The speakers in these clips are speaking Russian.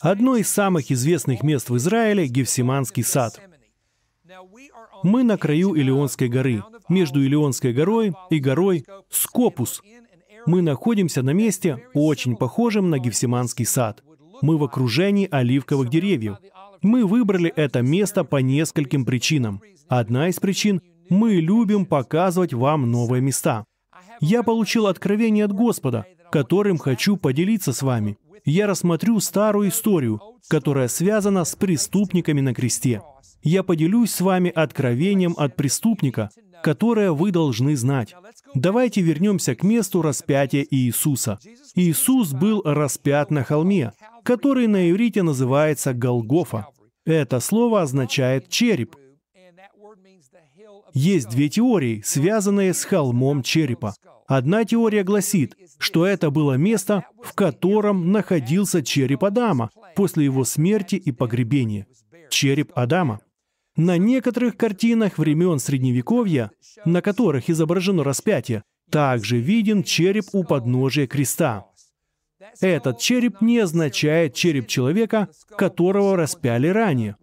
Одно из самых известных мест в Израиле – Гефсиманский сад. Мы на краю Илионской горы, между Илионской горой и горой Скопус. Мы находимся на месте, очень похожем на Гефсиманский сад. Мы в окружении оливковых деревьев. Мы выбрали это место по нескольким причинам. Одна из причин – мы любим показывать вам новые места. Я получил откровение от Господа, которым хочу поделиться с вами я рассмотрю старую историю, которая связана с преступниками на кресте. Я поделюсь с вами откровением от преступника, которое вы должны знать. Давайте вернемся к месту распятия Иисуса. Иисус был распят на холме, который на иврите называется Голгофа. Это слово означает «череп». Есть две теории, связанные с холмом черепа. Одна теория гласит, что это было место, в котором находился череп Адама после его смерти и погребения. Череп Адама. На некоторых картинах времен Средневековья, на которых изображено распятие, также виден череп у подножия креста. Этот череп не означает череп человека, которого распяли ранее.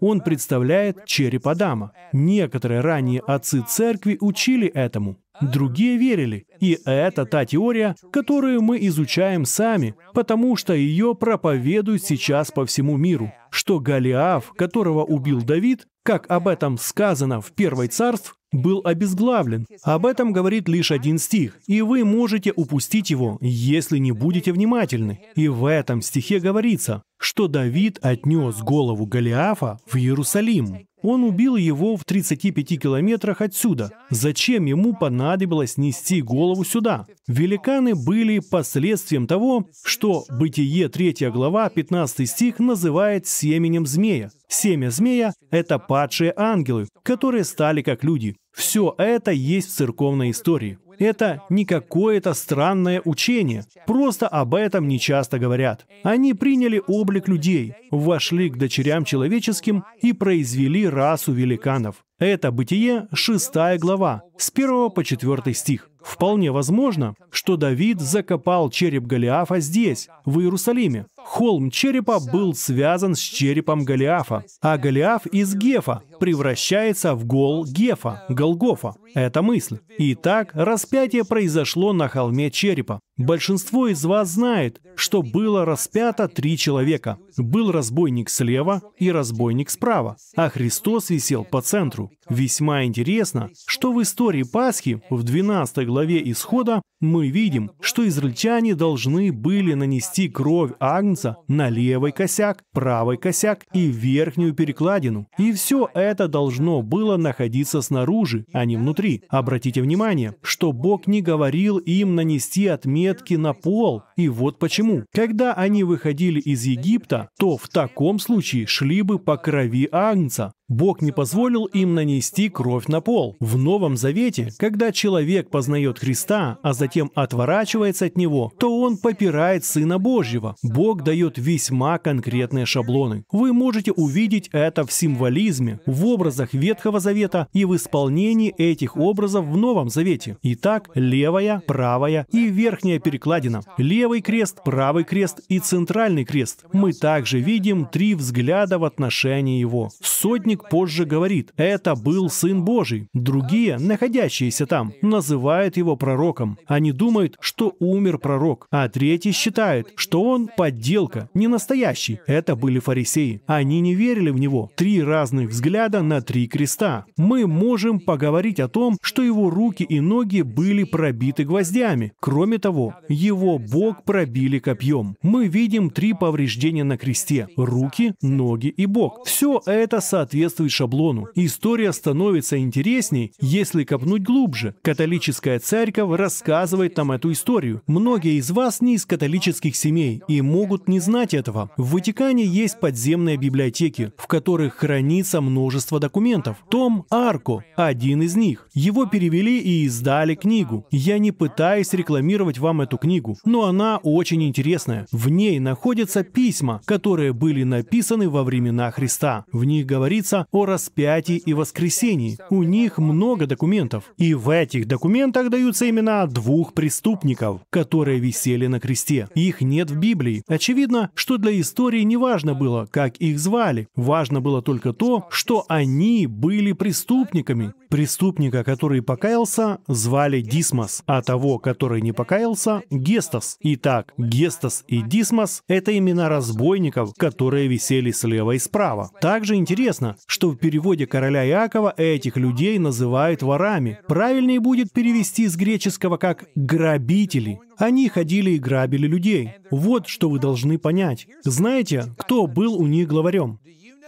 Он представляет череп Адама. Некоторые ранние отцы церкви учили этому другие верили. И это та теория, которую мы изучаем сами, потому что ее проповедуют сейчас по всему миру, что Голиаф, которого убил Давид, как об этом сказано в Первой Царств, был обезглавлен. Об этом говорит лишь один стих, и вы можете упустить его, если не будете внимательны. И в этом стихе говорится, что Давид отнес голову Голиафа в Иерусалим. Он убил его в 35 километрах отсюда. Зачем ему понадобилось нести голову сюда? Великаны были последствием того, что Бытие 3 глава 15 стих называет семенем змея. Семя змея – это падшие ангелы, которые стали как люди. Все это есть в церковной истории. Это не какое-то странное учение. Просто об этом не часто говорят. Они приняли облик людей, вошли к дочерям человеческим и произвели расу великанов. Это Бытие, 6 глава, с 1 по 4 стих. Вполне возможно, что Давид закопал череп Голиафа здесь, в Иерусалиме. Холм черепа был связан с черепом Голиафа, а Голиаф из Гефа превращается в гол Гефа, Голгофа. Это мысль. Итак, распятие произошло на холме черепа. Большинство из вас знает, что было распято три человека. Был разбойник слева и разбойник справа, а Христос висел по центру. Весьма интересно, что в истории Пасхи в 12 главе Исхода мы видим, что израильтяне должны были нанести кровь Агнца на левый косяк, правый косяк и верхнюю перекладину. И все это должно было находиться снаружи, а не внутри. Обратите внимание, что Бог не говорил им нанести отметку монетки на пол. И вот почему. Когда они выходили из Египта, то в таком случае шли бы по крови Агнца. Бог не позволил им нанести кровь на пол. В Новом Завете, когда человек познает Христа, а затем отворачивается от Него, то он попирает Сына Божьего. Бог дает весьма конкретные шаблоны. Вы можете увидеть это в символизме, в образах Ветхого Завета и в исполнении этих образов в Новом Завете. Итак, левая, правая и верхняя перекладина. Левый крест, правый крест и центральный крест. Мы также видим три взгляда в отношении его. Сотник Язычник позже говорит, это был Сын Божий. Другие, находящиеся там, называют его пророком. Они думают, что умер пророк, а третий считает, что он подделка, не настоящий. Это были фарисеи. Они не верили в него. Три разных взгляда на три креста. Мы можем поговорить о том, что его руки и ноги были пробиты гвоздями. Кроме того, его бог пробили копьем. Мы видим три повреждения на кресте – руки, ноги и бог. Все это соответствует соответствует шаблону. История становится интересней, если копнуть глубже. Католическая церковь рассказывает нам эту историю. Многие из вас не из католических семей и могут не знать этого. В Ватикане есть подземные библиотеки, в которых хранится множество документов. Том Арко – один из них. Его перевели и издали книгу. Я не пытаюсь рекламировать вам эту книгу, но она очень интересная. В ней находятся письма, которые были написаны во времена Христа. В них говорится говорится о распятии и воскресении. У них много документов. И в этих документах даются имена двух преступников, которые висели на кресте. Их нет в Библии. Очевидно, что для истории не важно было, как их звали. Важно было только то, что они были преступниками. Преступника, который покаялся, звали Дисмос, а того, который не покаялся, Гестас. Итак, Гестас и Дисмос – это имена разбойников, которые висели слева и справа. Также интересно, что в переводе короля Иакова этих людей называют ворами. Правильнее будет перевести с греческого как «грабители». Они ходили и грабили людей. Вот что вы должны понять. Знаете, кто был у них главарем?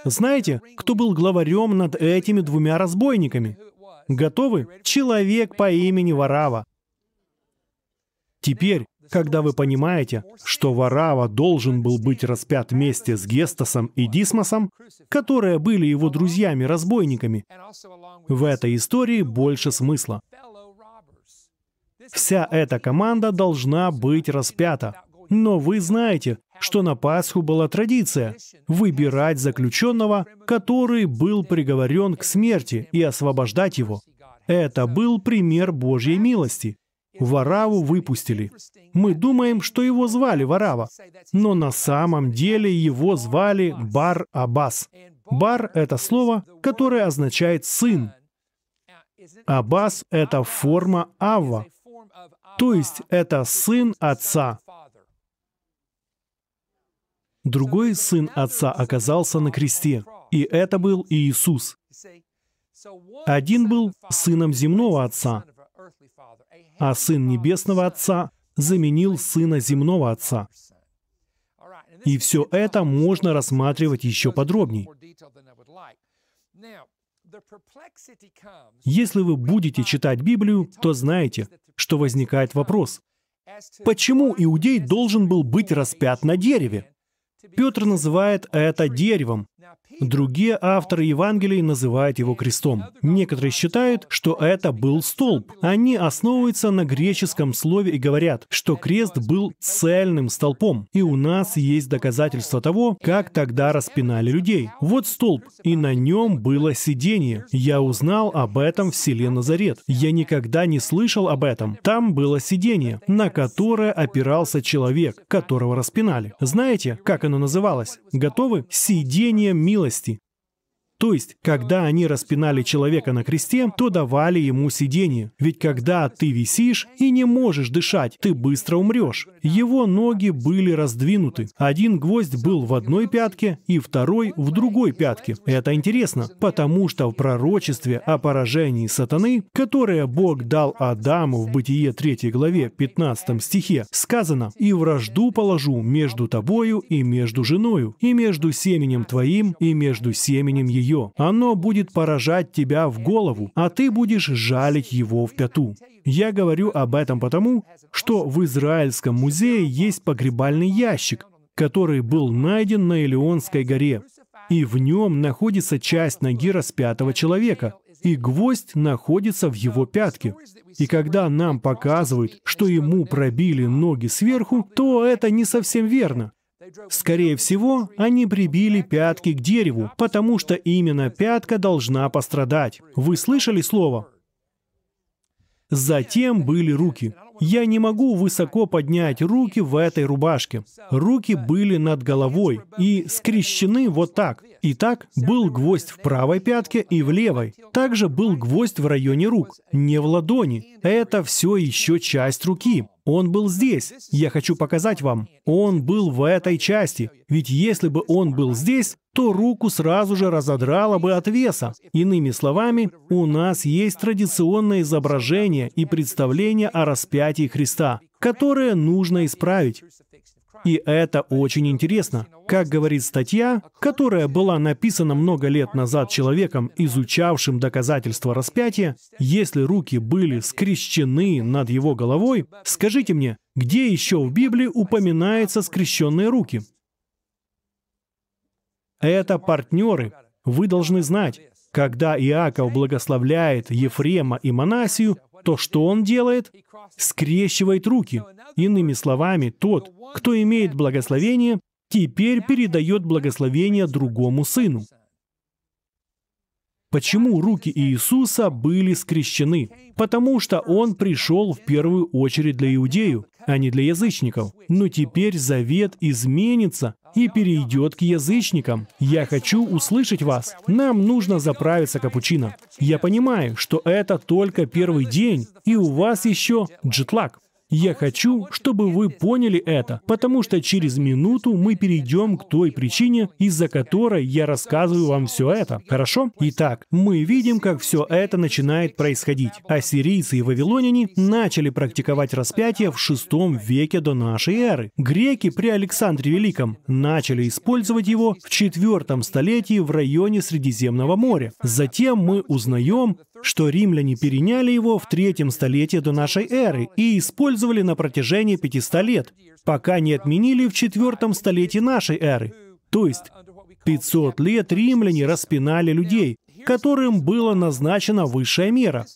Знаете, кто был главарем над этими двумя разбойниками? Готовы? Человек по имени Варава. Теперь, когда вы понимаете, что Варава должен был быть распят вместе с Гестасом и Дисмосом, которые были его друзьями-разбойниками, в этой истории больше смысла. Вся эта команда должна быть распята. Но вы знаете, что на Пасху была традиция – выбирать заключенного, который был приговорен к смерти, и освобождать его. Это был пример Божьей милости – Вараву выпустили. Мы думаем, что его звали Варава, но на самом деле его звали Бар Аббас. Бар – это слово, которое означает «сын». Аббас – это форма Ава, то есть это сын отца. Другой сын отца оказался на кресте, и это был Иисус. Один был сыном земного отца, а Сын Небесного Отца заменил Сына Земного Отца. И все это можно рассматривать еще подробней. Если вы будете читать Библию, то знаете, что возникает вопрос, почему иудей должен был быть распят на дереве? Петр называет это деревом, Другие авторы Евангелий называют его крестом. Некоторые считают, что это был столб. Они основываются на греческом слове и говорят, что крест был цельным столпом. И у нас есть доказательства того, как тогда распинали людей. Вот столб, и на нем было сидение. Я узнал об этом в селе Назарет. Я никогда не слышал об этом. Там было сидение, на которое опирался человек, которого распинали. Знаете, как оно называлось? Готовы? Сидение милости радости. То есть, когда они распинали человека на кресте, то давали ему сиденье. Ведь когда ты висишь и не можешь дышать, ты быстро умрешь. Его ноги были раздвинуты. Один гвоздь был в одной пятке и второй в другой пятке. Это интересно, потому что в пророчестве о поражении сатаны, которое Бог дал Адаму в Бытие 3 главе 15 стихе, сказано «И вражду положу между тобою и между женою, и между семенем твоим, и между семенем ее» ее. Оно будет поражать тебя в голову, а ты будешь жалить его в пяту. Я говорю об этом потому, что в Израильском музее есть погребальный ящик, который был найден на Элеонской горе, и в нем находится часть ноги распятого человека, и гвоздь находится в его пятке. И когда нам показывают, что ему пробили ноги сверху, то это не совсем верно. Скорее всего, они прибили пятки к дереву, потому что именно пятка должна пострадать. Вы слышали слово? Затем были руки. Я не могу высоко поднять руки в этой рубашке. Руки были над головой и скрещены вот так. И так был гвоздь в правой пятке и в левой. Также был гвоздь в районе рук, не в ладони. Это все еще часть руки. Он был здесь. Я хочу показать вам. Он был в этой части. Ведь если бы он был здесь, то руку сразу же разодрало бы от веса. Иными словами, у нас есть традиционное изображение и представление о распятии распятии Христа, которое нужно исправить. И это очень интересно. Как говорит статья, которая была написана много лет назад человеком, изучавшим доказательства распятия, если руки были скрещены над его головой, скажите мне, где еще в Библии упоминаются скрещенные руки? Это партнеры. Вы должны знать, когда Иаков благословляет Ефрема и Манасию, то, что он делает, скрещивает руки. Иными словами, тот, кто имеет благословение, теперь передает благословение другому сыну. Почему руки Иисуса были скрещены? Потому что Он пришел в первую очередь для иудею, а не для язычников. Но теперь завет изменится и перейдет к язычникам. Я хочу услышать вас. Нам нужно заправиться капучино. Я понимаю, что это только первый день, и у вас еще джетлаг. Я хочу, чтобы вы поняли это, потому что через минуту мы перейдем к той причине, из-за которой я рассказываю вам все это. Хорошо? Итак, мы видим, как все это начинает происходить. Ассирийцы и вавилоняне начали практиковать распятие в шестом веке до нашей эры. Греки при Александре Великом начали использовать его в четвертом столетии в районе Средиземного моря. Затем мы узнаем, что римляне переняли его в третьем столетии до нашей эры и использовали на протяжении 500 лет, пока не отменили в четвертом столетии нашей эры. То есть 500 лет римляне распинали людей, которым была назначена высшая мера.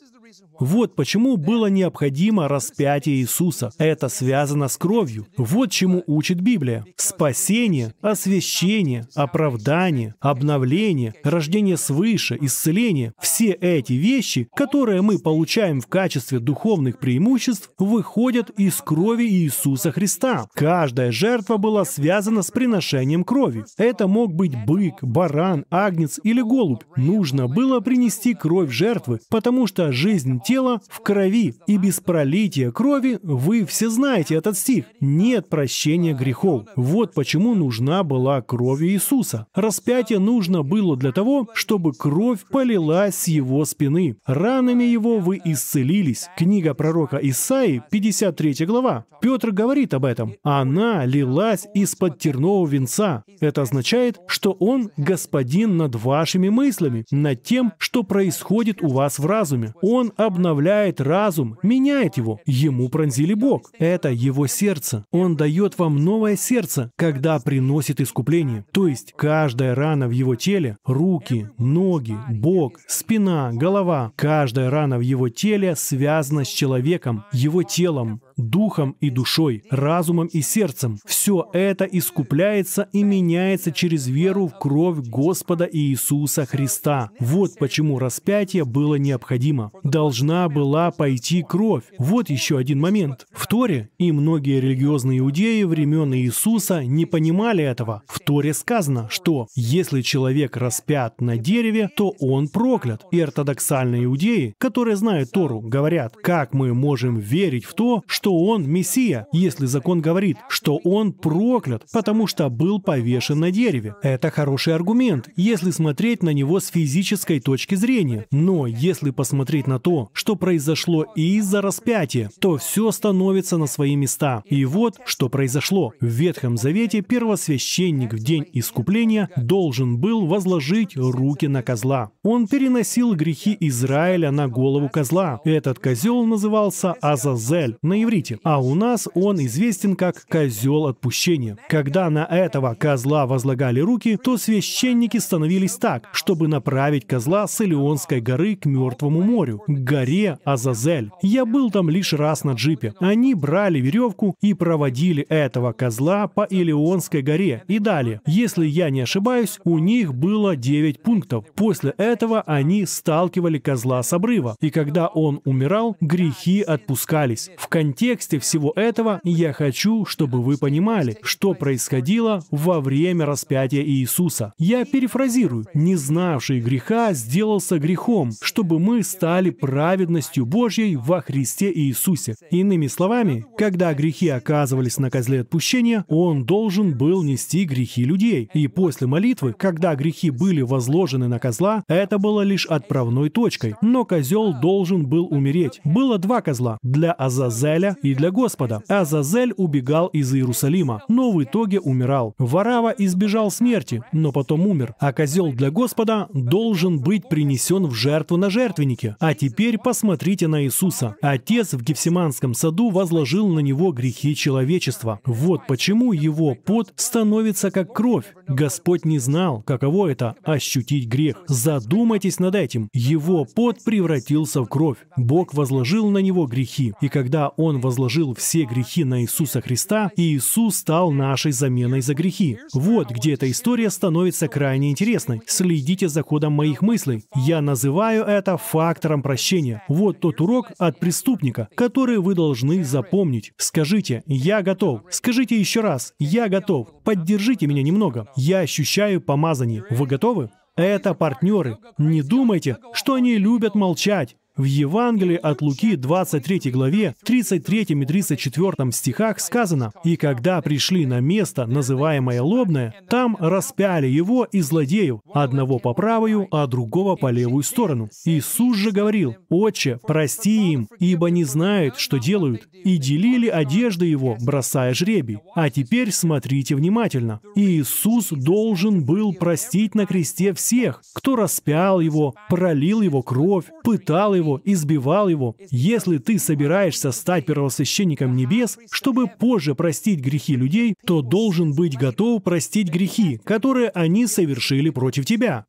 Вот почему было необходимо распятие Иисуса. Это связано с кровью. Вот чему учит Библия. Спасение, освящение, оправдание, обновление, рождение свыше, исцеление – все эти вещи, которые мы получаем в качестве духовных преимуществ, выходят из крови Иисуса Христа. Каждая жертва была связана с приношением крови. Это мог быть бык, баран, агнец или голубь. Нужно было принести кровь жертвы, потому что жизнь тела в крови, и без пролития крови вы все знаете этот стих. Нет прощения грехов. Вот почему нужна была кровь Иисуса. Распятие нужно было для того, чтобы кровь полилась с его спины. Ранами его вы исцелились. Книга пророка Исаии, 53 глава. Петр говорит об этом. Она лилась из-под тернового венца. Это означает, что он господин над вашими мыслями, над тем, что происходит у вас в разуме. Он об обновляет разум, меняет его. Ему пронзили Бог. Это его сердце. Он дает вам новое сердце, когда приносит искупление. То есть каждая рана в его теле, руки, ноги, бок, спина, голова, каждая рана в его теле связана с человеком, его телом, духом и душой, разумом и сердцем. Все это искупляется и меняется через веру в кровь Господа Иисуса Христа. Вот почему распятие было необходимо. Должна была пойти кровь. Вот еще один момент. В Торе и многие религиозные иудеи времен Иисуса не понимали этого. В Торе сказано, что если человек распят на дереве, то он проклят. И ортодоксальные иудеи, которые знают Тору, говорят, как мы можем верить в то, что что он Мессия, если закон говорит, что он проклят, потому что был повешен на дереве. Это хороший аргумент, если смотреть на него с физической точки зрения. Но если посмотреть на то, что произошло из-за распятия, то все становится на свои места. И вот, что произошло. В Ветхом Завете первосвященник в день искупления должен был возложить руки на козла. Он переносил грехи Израиля на голову козла. Этот козел назывался Азазель на еврейском иврите, а у нас он известен как «козел отпущения». Когда на этого козла возлагали руки, то священники становились так, чтобы направить козла с Элеонской горы к Мертвому морю, к горе Азазель. Я был там лишь раз на джипе. Они брали веревку и проводили этого козла по Элеонской горе и далее. Если я не ошибаюсь, у них было 9 пунктов. После этого они сталкивали козла с обрыва, и когда он умирал, грехи отпускались. В контексте контексте всего этого я хочу, чтобы вы понимали, что происходило во время распятия Иисуса. Я перефразирую. «Не знавший греха сделался грехом, чтобы мы стали праведностью Божьей во Христе Иисусе». Иными словами, когда грехи оказывались на козле отпущения, Он должен был нести грехи людей. И после молитвы, когда грехи были возложены на козла, это было лишь отправной точкой. Но козел должен был умереть. Было два козла – для Азазеля и для Господа. Азазель убегал из Иерусалима, но в итоге умирал. Варава избежал смерти, но потом умер. А козел для Господа должен быть принесен в жертву на жертвеннике. А теперь посмотрите на Иисуса. Отец в Гефсиманском саду возложил на него грехи человечества. Вот почему его пот становится как кровь, Господь не знал, каково это – ощутить грех. Задумайтесь над этим. Его пот превратился в кровь. Бог возложил на него грехи. И когда Он возложил все грехи на Иисуса Христа, Иисус стал нашей заменой за грехи. Вот где эта история становится крайне интересной. Следите за ходом моих мыслей. Я называю это фактором прощения. Вот тот урок от преступника, который вы должны запомнить. Скажите «Я готов». Скажите еще раз «Я готов». Поддержите меня немного. Я ощущаю помазание. Вы готовы? Это партнеры. Не думайте, что они любят молчать. В Евангелии от Луки 23 главе, 33 и 34 стихах сказано, «И когда пришли на место, называемое Лобное, там распяли его и злодеев, одного по правую, а другого по левую сторону. Иисус же говорил, «Отче, прости им, ибо не знают, что делают». И делили одежды его, бросая жребий. А теперь смотрите внимательно. Иисус должен был простить на кресте всех, кто распял его, пролил его кровь, пытал его, его, избивал его. Если ты собираешься стать первосвященником небес, чтобы позже простить грехи людей, то должен быть готов простить грехи, которые они совершили против тебя.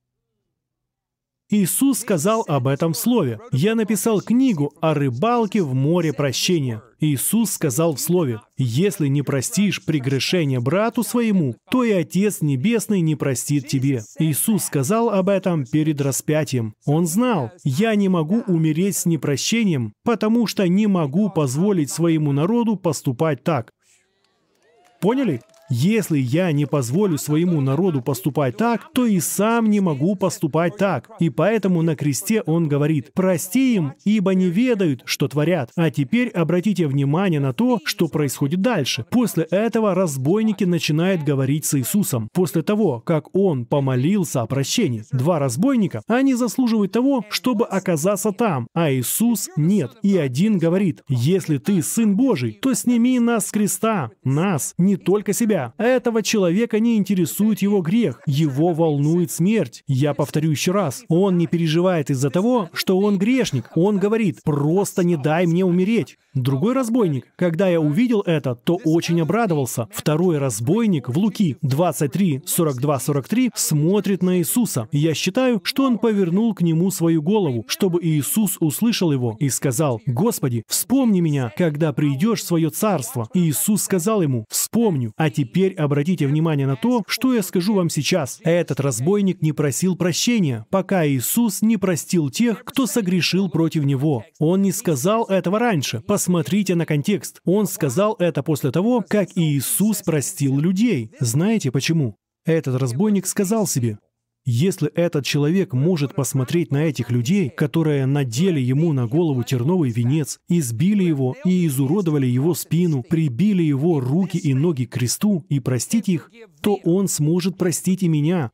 Иисус сказал об этом в Слове. «Я написал книгу о рыбалке в море прощения. Иисус сказал в Слове, «Если не простишь прегрешение брату своему, то и Отец Небесный не простит тебе». Иисус сказал об этом перед распятием. Он знал, «Я не могу умереть с непрощением, потому что не могу позволить своему народу поступать так». Поняли? Если я не позволю своему народу поступать так, то и сам не могу поступать так. И поэтому на кресте он говорит, прости им, ибо не ведают, что творят. А теперь обратите внимание на то, что происходит дальше. После этого разбойники начинают говорить с Иисусом. После того, как он помолился о прощении, два разбойника, они заслуживают того, чтобы оказаться там, а Иисус нет. И один говорит, если ты сын Божий, то сними нас с креста, нас, не только себя, себя. Этого человека не интересует его грех, его волнует смерть. Я повторю еще раз, он не переживает из-за того, что он грешник. Он говорит, просто не дай мне умереть. Другой разбойник, когда я увидел это, то очень обрадовался. Второй разбойник в Луки 23, 42, 43 смотрит на Иисуса. Я считаю, что он повернул к нему свою голову, чтобы Иисус услышал его и сказал, «Господи, вспомни меня, когда придешь в свое царство». И Иисус сказал ему, «Вспомню». А теперь обратите внимание на то, что я скажу вам сейчас. Этот разбойник не просил прощения, пока Иисус не простил тех, кто согрешил против него. Он не сказал этого раньше. Посмотрите, Смотрите на контекст. Он сказал это после того, как Иисус простил людей. Знаете почему? Этот разбойник сказал себе, если этот человек может посмотреть на этих людей, которые надели ему на голову терновый венец, избили его и изуродовали его спину, прибили его руки и ноги к кресту и простить их, то он сможет простить и меня.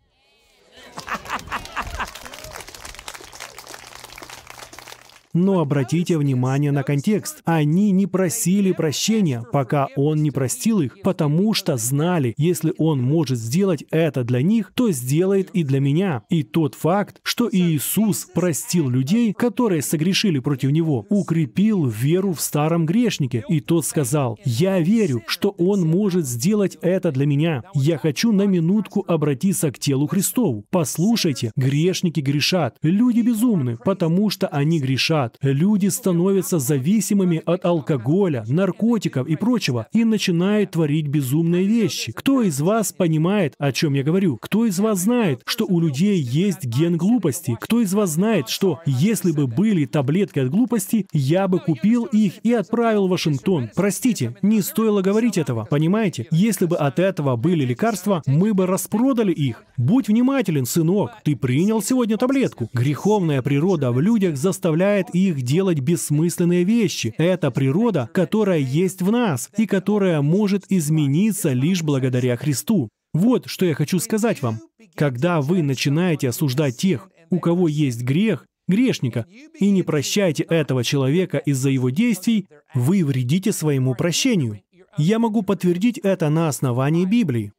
Но обратите внимание на контекст. Они не просили прощения, пока он не простил их, потому что знали, если он может сделать это для них, то сделает и для меня. И тот факт, что Иисус простил людей, которые согрешили против него, укрепил веру в старом грешнике. И тот сказал, «Я верю, что он может сделать это для меня. Я хочу на минутку обратиться к телу Христову. Послушайте, грешники грешат, люди безумны, потому что они грешат врат. Люди становятся зависимыми от алкоголя, наркотиков и прочего и начинают творить безумные вещи. Кто из вас понимает, о чем я говорю? Кто из вас знает, что у людей есть ген глупости? Кто из вас знает, что если бы были таблетки от глупости, я бы купил их и отправил в Вашингтон? Простите, не стоило говорить этого, понимаете? Если бы от этого были лекарства, мы бы распродали их. Будь внимателен, сынок, ты принял сегодня таблетку. Греховная природа в людях заставляет их делать бессмысленные вещи. Это природа, которая есть в нас и которая может измениться лишь благодаря Христу. Вот что я хочу сказать вам. Когда вы начинаете осуждать тех, у кого есть грех, грешника, и не прощаете этого человека из-за его действий, вы вредите своему прощению. Я могу подтвердить это на основании Библии.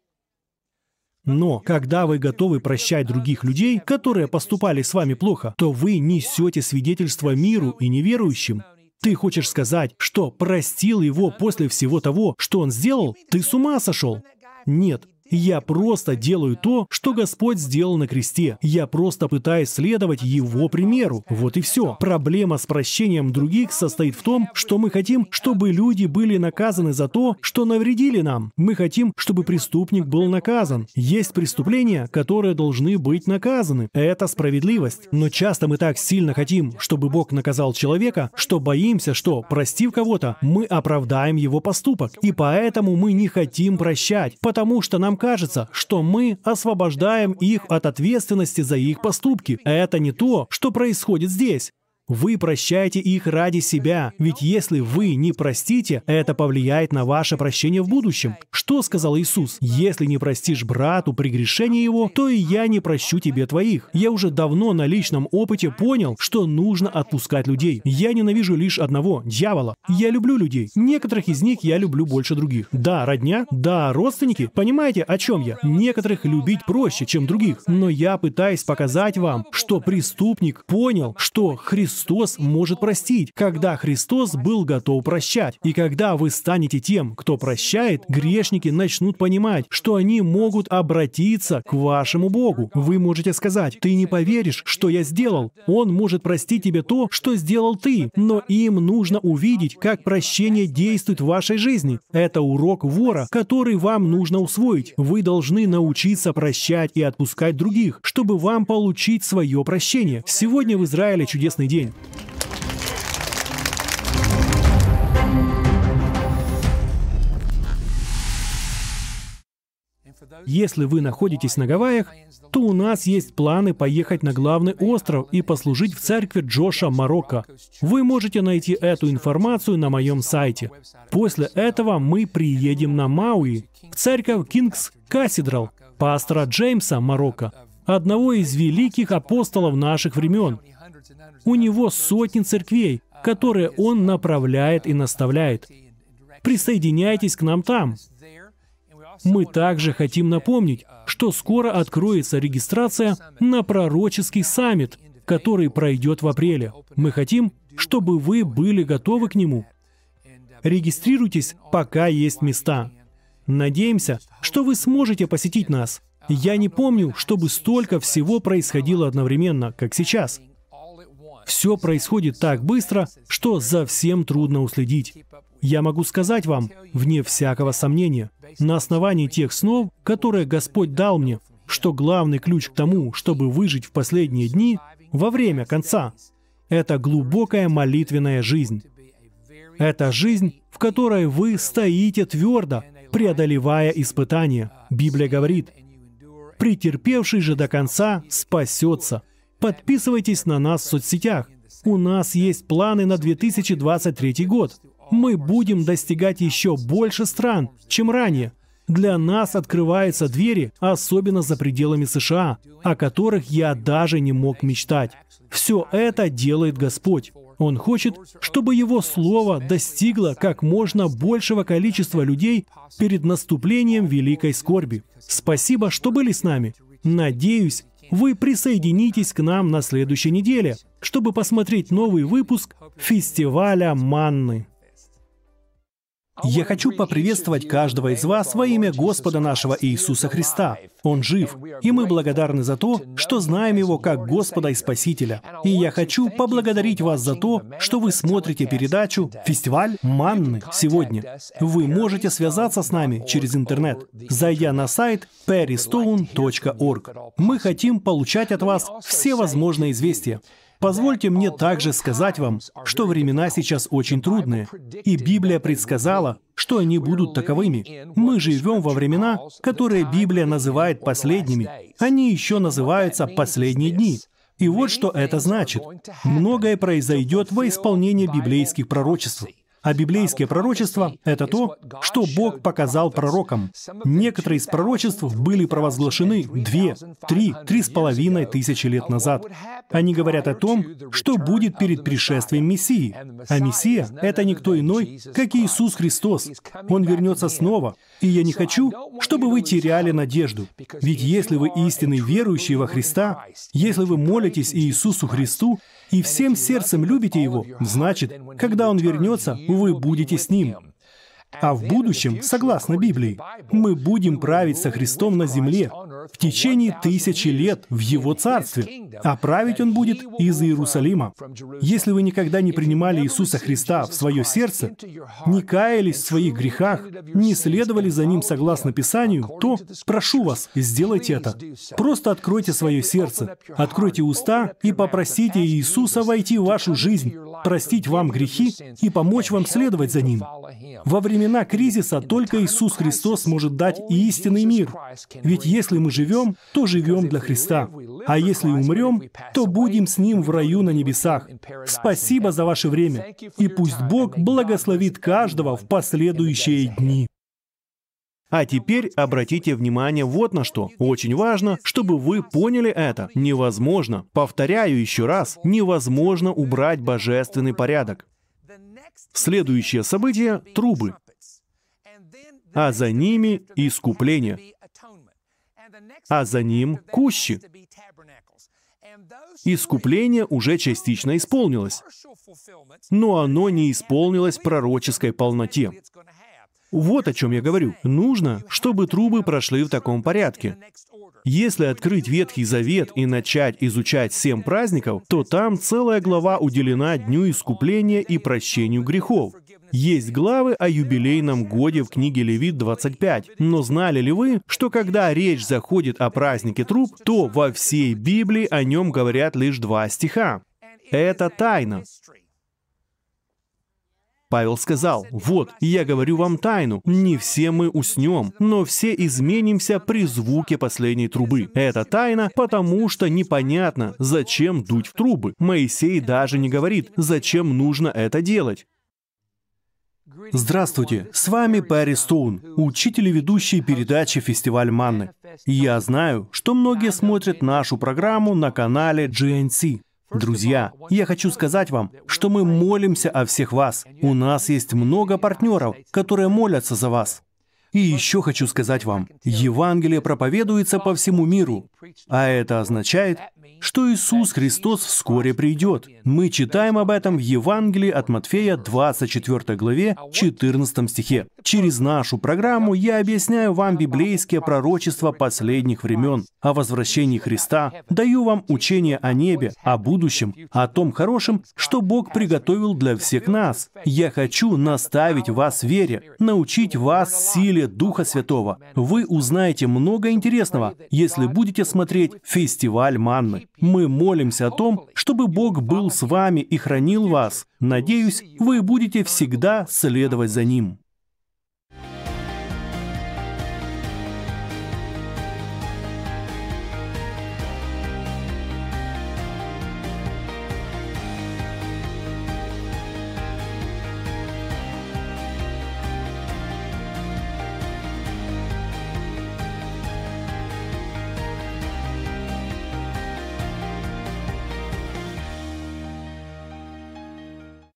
Но когда вы готовы прощать других людей, которые поступали с вами плохо, то вы несете свидетельство миру и неверующим. Ты хочешь сказать, что простил его после всего того, что он сделал? Ты с ума сошел? Нет, я просто делаю то, что Господь сделал на кресте. Я просто пытаюсь следовать Его примеру. Вот и все. Проблема с прощением других состоит в том, что мы хотим, чтобы люди были наказаны за то, что навредили нам. Мы хотим, чтобы преступник был наказан. Есть преступления, которые должны быть наказаны. Это справедливость. Но часто мы так сильно хотим, чтобы Бог наказал человека, что боимся, что, простив кого-то, мы оправдаем его поступок. И поэтому мы не хотим прощать, потому что нам нам кажется, что мы освобождаем их от ответственности за их поступки. Это не то, что происходит здесь. Вы прощаете их ради себя, ведь если вы не простите, это повлияет на ваше прощение в будущем. Что сказал Иисус? Если не простишь брату прегрешение его, то и я не прощу тебе твоих. Я уже давно на личном опыте понял, что нужно отпускать людей. Я ненавижу лишь одного – дьявола. Я люблю людей. Некоторых из них я люблю больше других. Да, родня, да, родственники. Понимаете, о чем я? Некоторых любить проще, чем других. Но я пытаюсь показать вам, что преступник понял, что Христос Христос может простить, когда Христос был готов прощать. И когда вы станете тем, кто прощает, грешники начнут понимать, что они могут обратиться к вашему Богу. Вы можете сказать, «Ты не поверишь, что я сделал». Он может простить тебе то, что сделал ты, но им нужно увидеть, как прощение действует в вашей жизни. Это урок вора, который вам нужно усвоить. Вы должны научиться прощать и отпускать других, чтобы вам получить свое прощение. Сегодня в Израиле чудесный день. России. Если вы находитесь на Гавайях, то у нас есть планы поехать на главный остров и послужить в церкви Джоша Марокко. Вы можете найти эту информацию на моем сайте. После этого мы приедем на Мауи, в церковь Кингс Кассидрал, пастора Джеймса Марокко, одного из великих апостолов наших времен – у него сотни церквей, а, которые он направляет и а, наставляет. Присоединяйтесь к нам там. Мы также хотим напомнить, uh, что скоро откроется регистрация на пророческий саммит, который пройдет в апреле. Мы хотим, чтобы вы были готовы к нему. Uh, Регистрируйтесь, пока есть места. Надеемся, что вы сможете посетить нас. Я не помню, чтобы столько всего происходило одновременно, как сейчас. Все происходит так быстро, что за всем трудно уследить. Я могу сказать вам, вне всякого сомнения, на основании тех снов, которые Господь дал мне, что главный ключ к тому, чтобы выжить в последние дни, во время конца, это глубокая молитвенная жизнь. Это жизнь, в которой вы стоите твердо, преодолевая испытания. Библия говорит, «Претерпевший же до конца спасется». Подписывайтесь на нас в соцсетях. У нас есть планы на 2023 год. Мы будем достигать еще больше стран, чем ранее. Для нас открываются двери, особенно за пределами США, о которых я даже не мог мечтать. Все это делает Господь. Он хочет, чтобы Его Слово достигло как можно большего количества людей перед наступлением Великой Скорби. Спасибо, что были с нами. Надеюсь, вы присоединитесь к нам на следующей неделе, чтобы посмотреть новый выпуск фестиваля «Манны». Я хочу поприветствовать каждого из вас во имя Господа нашего Иисуса Христа. Он жив, и мы благодарны за то, что знаем Его как Господа и Спасителя. И я хочу поблагодарить вас за то, что вы смотрите передачу «Фестиваль Манны» сегодня. Вы можете связаться с нами через интернет, зайдя на сайт perrystone.org. Мы хотим получать от вас все возможные известия. Позвольте мне также сказать вам, что времена сейчас очень трудные, и Библия предсказала, что они будут таковыми. Мы живем во времена, которые Библия называет последними. Они еще называются «последние дни». И вот что это значит. Многое произойдет во исполнении библейских пророчеств. А библейские пророчества — это то, что Бог показал пророкам. Некоторые из пророчеств были провозглашены две, три, три с половиной тысячи лет назад. Они говорят о том, что будет перед пришествием Мессии. А Мессия — это никто иной, как Иисус Христос. Он вернется снова. И я не хочу, чтобы вы теряли надежду. Ведь если вы истинный верующий во Христа, если вы молитесь Иисусу Христу, и всем сердцем любите Его, значит, когда Он вернется, вы будете с Ним. А в будущем, согласно Библии, мы будем править со Христом на земле, в течение тысячи лет в Его Царстве, а править Он будет из Иерусалима. Если вы никогда не принимали Иисуса Христа в свое сердце, не каялись в своих грехах, не следовали за Ним согласно Писанию, то, прошу вас, сделайте это. Просто откройте свое сердце, откройте уста и попросите Иисуса войти в вашу жизнь, простить вам грехи и помочь вам следовать за Ним. Во времена кризиса только Иисус Христос может дать истинный мир. Ведь если мы живем, то живем для Христа. А если умрем, то будем с Ним в раю на небесах. Спасибо за ваше время. И пусть Бог благословит каждого в последующие дни. А теперь обратите внимание вот на что. Очень важно, чтобы вы поняли это. Невозможно, повторяю еще раз, невозможно убрать божественный порядок. Следующее событие — трубы. А за ними — искупление а за ним кущи. Искупление уже частично исполнилось, но оно не исполнилось в пророческой полноте. Вот о чем я говорю. Нужно, чтобы трубы прошли в таком порядке. Если открыть Ветхий Завет и начать изучать семь праздников, то там целая глава уделена Дню Искупления и прощению грехов. Есть главы о юбилейном годе в книге Левит 25. Но знали ли вы, что когда речь заходит о празднике труп, то во всей Библии о нем говорят лишь два стиха? Это тайна. Павел сказал, «Вот, я говорю вам тайну, не все мы уснем, но все изменимся при звуке последней трубы. Это тайна, потому что непонятно, зачем дуть в трубы. Моисей даже не говорит, зачем нужно это делать. Здравствуйте, с вами Перри Стоун, учитель и ведущий передачи «Фестиваль Манны». Я знаю, что многие смотрят нашу программу на канале GNC. Друзья, я хочу сказать вам, что мы молимся о всех вас. У нас есть много партнеров, которые молятся за вас. И еще хочу сказать вам, Евангелие проповедуется по всему миру. А это означает, что Иисус Христос вскоре придет. Мы читаем об этом в Евангелии от Матфея 24 главе 14 стихе. Через нашу программу я объясняю вам библейские пророчества последних времен, о возвращении Христа, даю вам учение о небе, о будущем, о том хорошем, что Бог приготовил для всех нас. Я хочу наставить вас в вере, научить вас силе Духа Святого. Вы узнаете много интересного, если будете смотреть фестиваль манны. Мы молимся о том, чтобы Бог был с вами и хранил вас. Надеюсь, вы будете всегда следовать за Ним.